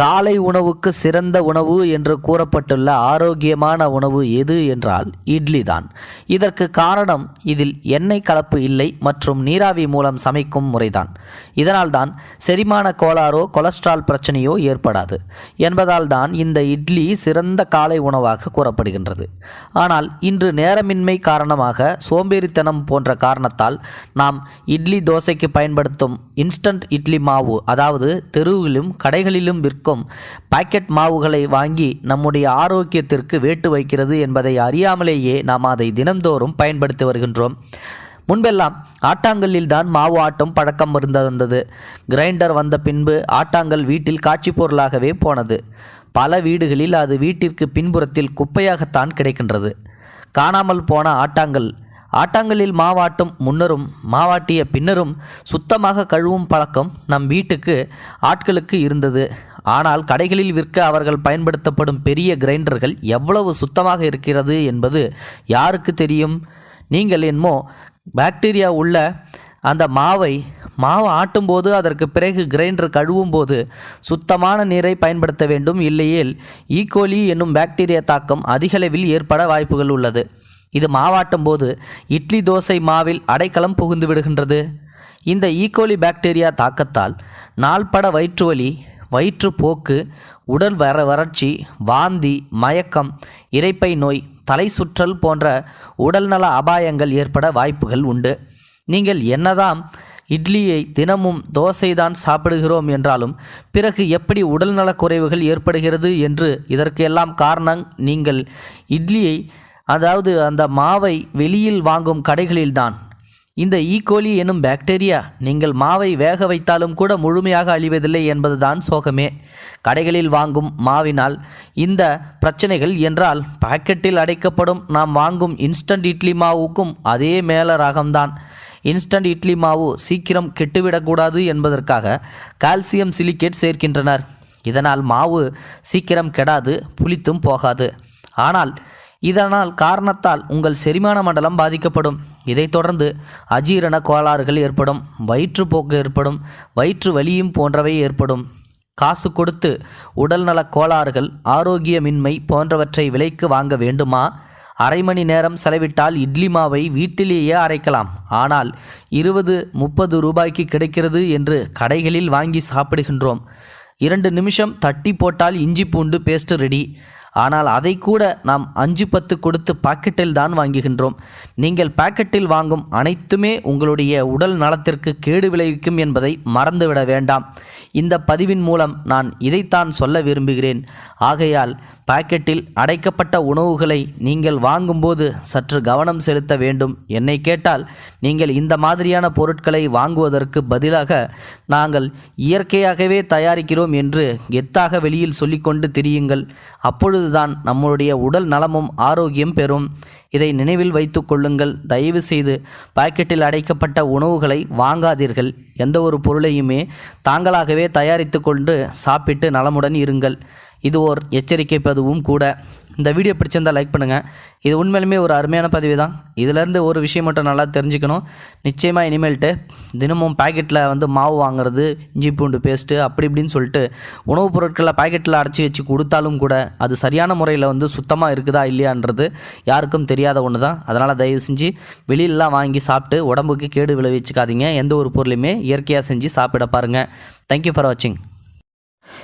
காலை உணவுக்கு சிறந்த உணவு என்று கூறப்பட்டுள்ள ஆரோக்கியமான உணவு எது என்றால் இட்லி தான் இதற்கு காரணம் இதில் எண்ணெய் கலப்பு இல்லை மற்றும் நீராவி மூலம் சமைக்கும் முறைதான் இதனால்தான் செரிமான கோளாறோ கொலஸ்ட்ரால் பிரச்சனையோ ஏற்படாது என்பதால் தான் இந்த இட்லி சிறந்த காலை உணவாக கூறப்படுகின்றது ஆனால் இன்று நேரமின்மை காரணமாக சோம்பேறித்தனம் போன்ற காரணத்தால் நாம் இட்லி தோசைக்கு பயன்படுத்தும் இன்ஸ்டன்ட் இட்லி மாவு அதாவது தெருவிலும் கடைகளிலும் விற்க இருக்கும் பாக்கெட் மாவுகளை வாங்கி நம்முடைய ஆரோக்கியத்திற்கு வேட்டு வைக்கிறது என்பதை அறியாமலேயே நாம் அதை தினந்தோறும் பயன்படுத்தி வருகின்றோம் முன்பெல்லாம் ஆட்டாங்கல்லில் தான் மாவு ஆட்டம் பழக்கம் இருந்திருந்தது கிரைண்டர் வந்த பின்பு ஆட்டாங்கல் வீட்டில் காட்சி பொருளாகவே போனது பல வீடுகளில் அது வீட்டிற்கு பின்புறத்தில் குப்பையாகத்தான் கிடைக்கின்றது காணாமல் போன ஆட்டாங்கல் ஆட்டாங்கலில் மாவாட்டும் முன்னரும் மாவாட்டிய பின்னரும் சுத்தமாக கழுவும் பழக்கம் நம் வீட்டுக்கு ஆட்களுக்கு இருந்தது ஆனால் கடைகளில் விற்க அவர்கள் பயன்படுத்தப்படும் பெரிய கிரைண்டர்கள் எவ்வளவு சுத்தமாக இருக்கிறது என்பது யாருக்கு தெரியும் நீங்கள் என்னமோ பாக்டீரியா உள்ள அந்த மாவை மாவை ஆட்டும்போது அதற்கு பிறகு கிரைண்டர் கழுவும் போது சுத்தமான நீரை பயன்படுத்த வேண்டும் இல்லையேல் ஈகோலி e. என்னும் பாக்டீரியா தாக்கம் அதிகளவில் ஏற்பட வாய்ப்புகள் உள்ளது இது மாவாட்டும் போது இட்லி தோசை மாவில் அடைக்கலம் புகுந்து விடுகின்றது இந்த ஈகோலி e. பாக்டீரியா தாக்கத்தால் நாள்பட வயிற்றுவலி வயிற்றுப்போக்கு உடல் வர வறட்சி வாந்தி மயக்கம் இறைப்பை நோய் தலை சுற்றல் போன்ற உடல்நல அபாயங்கள் ஏற்பட வாய்ப்புகள் உண்டு நீங்கள் என்னதான் இட்லியை தினமும் தோசைதான் சாப்பிடுகிறோம் என்றாலும் பிறகு எப்படி உடல்நல குறைவுகள் ஏற்படுகிறது என்று இதற்கெல்லாம் காரணம் நீங்கள் இட்லியை அதாவது அந்த மாவை வெளியில் வாங்கும் கடைகளில்தான் இந்த ஈகோலி e. எனும் பாக்டீரியா நீங்கள் மாவை வேக வைத்தாலும் கூட முழுமையாக அழிவதில்லை என்பதுதான் சோகமே கடைகளில் வாங்கும் மாவினால் இந்த பிரச்சனைகள் என்றால் பாக்கெட்டில் அடைக்கப்படும் நாம் வாங்கும் இன்ஸ்டன்ட் இட்லி மாவுக்கும் அதே மேல ரகம்தான் இன்ஸ்டன்ட் இட்லி மாவு சீக்கிரம் கெட்டுவிடக்கூடாது என்பதற்காக கால்சியம் சிலிக்கேட் சேர்க்கின்றனர் இதனால் மாவு சீக்கிரம் கெடாது புளித்தும் போகாது ஆனால் இதனால் காரணத்தால் உங்கள் செரிமான மண்டலம் பாதிக்கப்படும் இதைத் தொடர்ந்து அஜீரண கோளாறுகள் ஏற்படும் வயிற்றுப்போக்கு ஏற்படும் வயிற்று வலியும் போன்றவை ஏற்படும் காசு கொடுத்து உடல்நலக் கோளாறுகள் ஆரோக்கியமின்மை போன்றவற்றை விலைக்கு வாங்க வேண்டுமா அரை மணி நேரம் செலவிட்டால் இட்லி மாவை வீட்டிலேயே அரைக்கலாம் ஆனால் இருபது முப்பது ரூபாய்க்கு கிடைக்கிறது என்று கடைகளில் வாங்கி சாப்பிடுகின்றோம் இரண்டு நிமிஷம் தட்டி போட்டால் இஞ்சி பூண்டு பேஸ்ட் ரெடி ஆனால் அதை கூட நாம் அஞ்சு பத்து கொடுத்து பாக்கெட்டில் தான் வாங்குகின்றோம் நீங்கள் பாக்கெட்டில் வாங்கும் அனைத்துமே உங்களுடைய உடல் நலத்திற்கு கேடு விளைவிக்கும் என்பதை மறந்துவிட வேண்டாம் இந்த பதிவின் மூலம் நான் இதைத்தான் சொல்ல விரும்புகிறேன் ஆகையால் பாக்கெட்டில் அடைக்கப்பட்ட உணவுகளை நீங்கள் வாங்கும்போது சற்று கவனம் செலுத்த வேண்டும் என்னை கேட்டால் நீங்கள் இந்த மாதிரியான பொருட்களை வாங்குவதற்கு பதிலாக நாங்கள் இயற்கையாகவே தயாரிக்கிறோம் என்று கெத்தாக வெளியில் சொல்லிக்கொண்டு திரியுங்கள் அப்பொழுதுதான் நம்முடைய உடல் நலமும் ஆரோக்கியம் பெறும் இதை நினைவில் வைத்து கொள்ளுங்கள் தயவு செய்து பாக்கெட்டில் அடைக்கப்பட்ட உணவுகளை வாங்காதீர்கள் எந்த ஒரு பொருளையுமே தாங்களாகவே தயாரித்து கொண்டு சாப்பிட்டு நலமுடன் இருங்கள் இது ஒரு எச்சரிக்கை பதிவும் கூட இந்த வீடியோ பிடிச்சிருந்தால் லைக் பண்ணுங்கள் இது உண்மையிலுமே ஒரு அருமையான பதிவு தான் இதிலேருந்து ஒரு விஷயம் மட்டும் நல்லா தெரிஞ்சுக்கணும் நிச்சயமாக இனிமேல்ட்டு தினமும் பேக்கெட்டில் வந்து மாவு வாங்குறது இஞ்சி பூண்டு பேஸ்ட்டு அப்படி இப்படின்னு சொல்லிட்டு உணவுப் பொருட்களை பேக்கெட்டில் அடைச்சி வச்சு கொடுத்தாலும் கூட அது சரியான முறையில் வந்து சுத்தமாக இருக்குதா இல்லையான்றது யாருக்கும் தெரியாத ஒன்று தான் அதனால் தயவு செஞ்சு வெளியிலலாம் வாங்கி சாப்பிட்டு உடம்புக்கு கேடு விளைவிச்சுக்காதீங்க எந்த ஒரு பொருளையுமே இயற்கையாக செஞ்சு சாப்பிட பாருங்கள் தேங்க்யூ ஃபார் வாட்சிங்